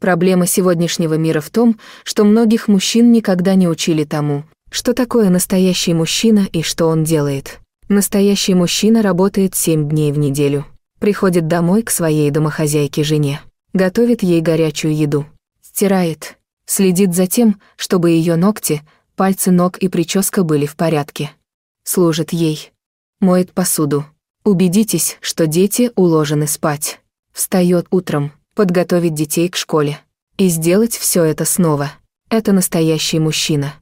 Проблема сегодняшнего мира в том, что многих мужчин никогда не учили тому, что такое настоящий мужчина и что он делает. Настоящий мужчина работает 7 дней в неделю. Приходит домой к своей домохозяйке жене. Готовит ей горячую еду. Стирает. Следит за тем, чтобы ее ногти, пальцы ног и прическа были в порядке. Служит ей моет посуду. Убедитесь, что дети уложены спать. Встает утром, подготовить детей к школе. И сделать все это снова. Это настоящий мужчина.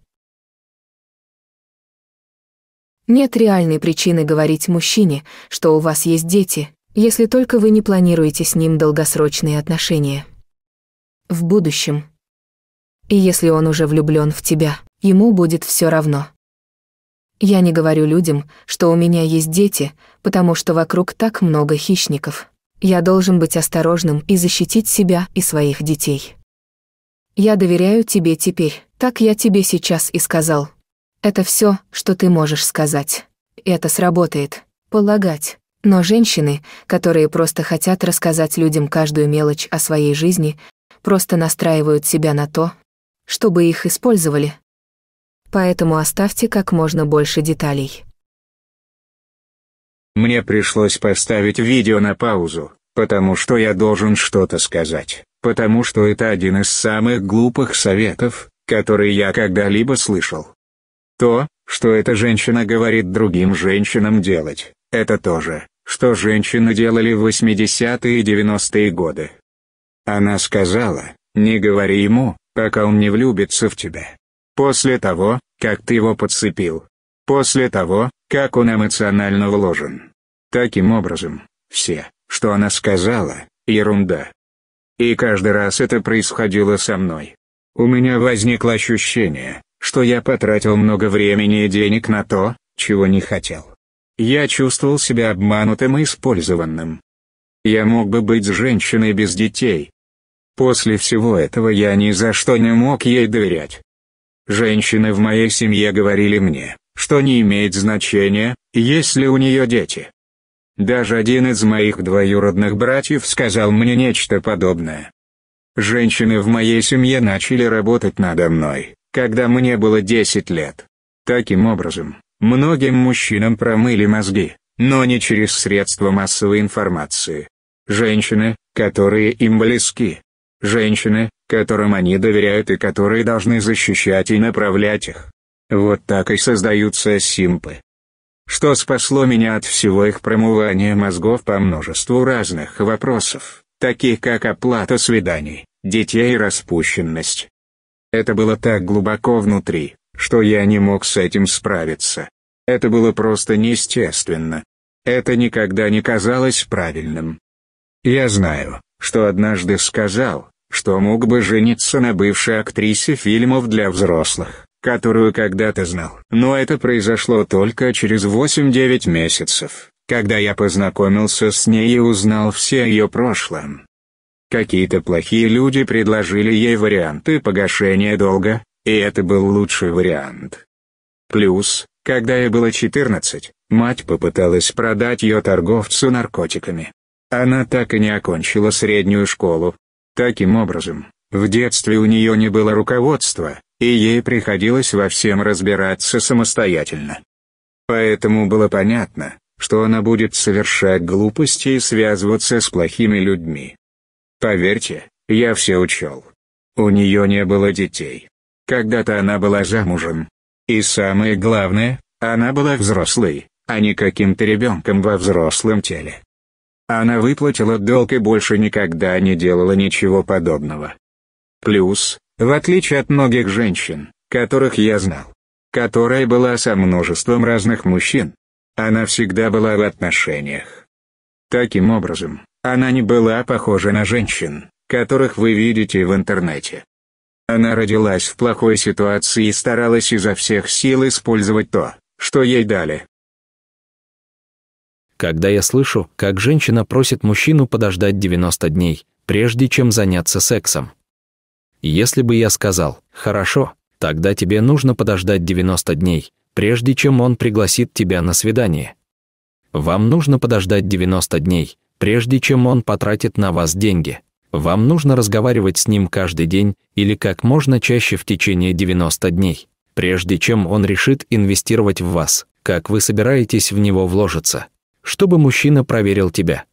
Нет реальной причины говорить мужчине, что у вас есть дети, если только вы не планируете с ним долгосрочные отношения. В будущем. И если он уже влюблен в тебя, ему будет все равно. Я не говорю людям, что у меня есть дети, потому что вокруг так много хищников. Я должен быть осторожным и защитить себя и своих детей. Я доверяю тебе теперь, так я тебе сейчас и сказал. Это все, что ты можешь сказать. Это сработает. Полагать. Но женщины, которые просто хотят рассказать людям каждую мелочь о своей жизни, просто настраивают себя на то, чтобы их использовали, поэтому оставьте как можно больше деталей. Мне пришлось поставить видео на паузу, потому что я должен что-то сказать, потому что это один из самых глупых советов, которые я когда-либо слышал. То, что эта женщина говорит другим женщинам делать, это то же, что женщины делали в 80-е и 90-е годы. Она сказала, не говори ему, пока он не влюбится в тебя. После того, как ты его подцепил. После того, как он эмоционально вложен. Таким образом, все, что она сказала, ерунда. И каждый раз это происходило со мной. У меня возникло ощущение, что я потратил много времени и денег на то, чего не хотел. Я чувствовал себя обманутым и использованным. Я мог бы быть с женщиной без детей. После всего этого я ни за что не мог ей доверять. Женщины в моей семье говорили мне, что не имеет значения, есть ли у нее дети. Даже один из моих двоюродных братьев сказал мне нечто подобное. Женщины в моей семье начали работать надо мной, когда мне было 10 лет. Таким образом, многим мужчинам промыли мозги, но не через средства массовой информации. Женщины, которые им близки. Женщины, которым они доверяют и которые должны защищать и направлять их. Вот так и создаются симпы. Что спасло меня от всего их промывания мозгов по множеству разных вопросов, таких как оплата свиданий, детей и распущенность. Это было так глубоко внутри, что я не мог с этим справиться. Это было просто неестественно. Это никогда не казалось правильным. Я знаю, что однажды сказал, что мог бы жениться на бывшей актрисе фильмов для взрослых, которую когда-то знал. Но это произошло только через 8-9 месяцев, когда я познакомился с ней и узнал все ее прошлое. Какие-то плохие люди предложили ей варианты погашения долга, и это был лучший вариант. Плюс, когда ей было 14, мать попыталась продать ее торговцу наркотиками. Она так и не окончила среднюю школу, Таким образом, в детстве у нее не было руководства, и ей приходилось во всем разбираться самостоятельно. Поэтому было понятно, что она будет совершать глупости и связываться с плохими людьми. Поверьте, я все учел. У нее не было детей. Когда-то она была замужем. И самое главное, она была взрослой, а не каким-то ребенком во взрослом теле. Она выплатила долг и больше никогда не делала ничего подобного. Плюс, в отличие от многих женщин, которых я знал, которая была со множеством разных мужчин, она всегда была в отношениях. Таким образом, она не была похожа на женщин, которых вы видите в интернете. Она родилась в плохой ситуации и старалась изо всех сил использовать то, что ей дали когда я слышу, как женщина просит мужчину подождать 90 дней, прежде чем заняться сексом. Если бы я сказал «хорошо», тогда тебе нужно подождать 90 дней, прежде чем он пригласит тебя на свидание. Вам нужно подождать 90 дней, прежде чем он потратит на вас деньги. Вам нужно разговаривать с ним каждый день или как можно чаще в течение 90 дней, прежде чем он решит инвестировать в вас, как вы собираетесь в него вложиться чтобы мужчина проверил тебя.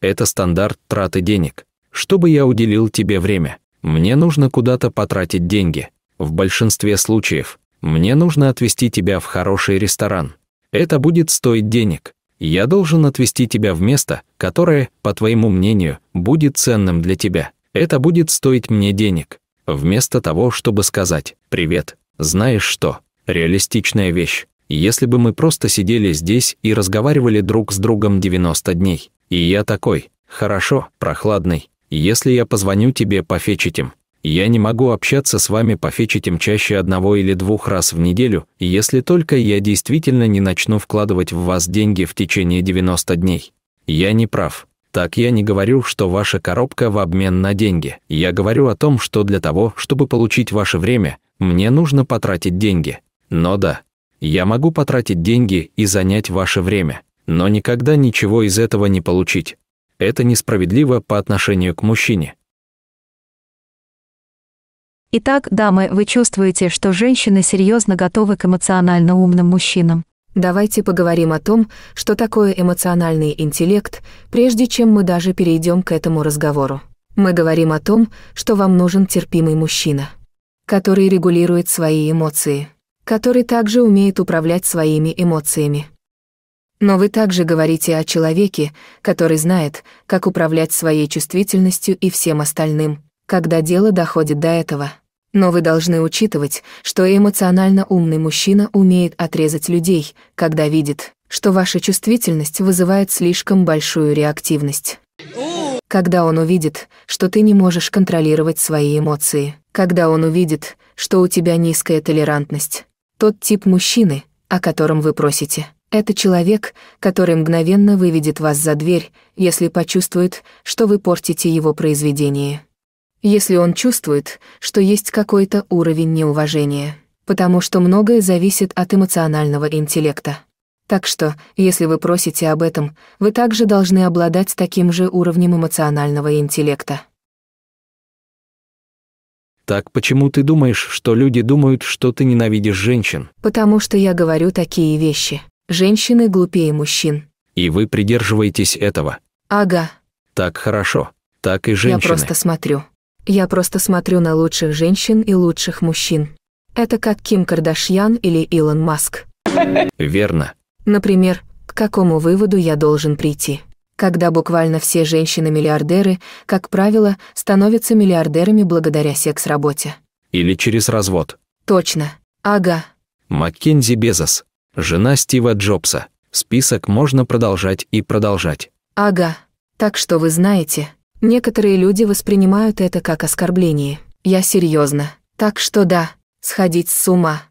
Это стандарт траты денег. Чтобы я уделил тебе время, мне нужно куда-то потратить деньги. В большинстве случаев мне нужно отвезти тебя в хороший ресторан. Это будет стоить денег. Я должен отвезти тебя в место, которое, по твоему мнению, будет ценным для тебя. Это будет стоить мне денег. Вместо того, чтобы сказать «Привет, знаешь что?» Реалистичная вещь если бы мы просто сидели здесь и разговаривали друг с другом 90 дней. И я такой, хорошо, прохладный, если я позвоню тебе по фечетим. Я не могу общаться с вами по фечетим чаще одного или двух раз в неделю, если только я действительно не начну вкладывать в вас деньги в течение 90 дней. Я не прав. Так я не говорю, что ваша коробка в обмен на деньги. Я говорю о том, что для того, чтобы получить ваше время, мне нужно потратить деньги. Но да, я могу потратить деньги и занять ваше время, но никогда ничего из этого не получить. Это несправедливо по отношению к мужчине. Итак, дамы, вы чувствуете, что женщины серьезно готовы к эмоционально умным мужчинам. Давайте поговорим о том, что такое эмоциональный интеллект, прежде чем мы даже перейдем к этому разговору. Мы говорим о том, что вам нужен терпимый мужчина, который регулирует свои эмоции который также умеет управлять своими эмоциями. Но вы также говорите о человеке, который знает, как управлять своей чувствительностью и всем остальным, когда дело доходит до этого. Но вы должны учитывать, что эмоционально умный мужчина умеет отрезать людей, когда видит, что ваша чувствительность вызывает слишком большую реактивность. Когда он увидит, что ты не можешь контролировать свои эмоции. Когда он увидит, что у тебя низкая толерантность. Тот тип мужчины, о котором вы просите, это человек, который мгновенно выведет вас за дверь, если почувствует, что вы портите его произведение. Если он чувствует, что есть какой-то уровень неуважения, потому что многое зависит от эмоционального интеллекта. Так что, если вы просите об этом, вы также должны обладать таким же уровнем эмоционального интеллекта. Так почему ты думаешь, что люди думают, что ты ненавидишь женщин? Потому что я говорю такие вещи. Женщины глупее мужчин. И вы придерживаетесь этого? Ага. Так хорошо. Так и женщины. Я просто смотрю. Я просто смотрю на лучших женщин и лучших мужчин. Это как Ким Кардашьян или Илон Маск. Верно. Например, к какому выводу я должен прийти? когда буквально все женщины-миллиардеры, как правило, становятся миллиардерами благодаря секс-работе. Или через развод. Точно. Ага. Маккензи Безос, жена Стива Джобса. Список можно продолжать и продолжать. Ага. Так что вы знаете, некоторые люди воспринимают это как оскорбление. Я серьезно. Так что да, сходить с ума.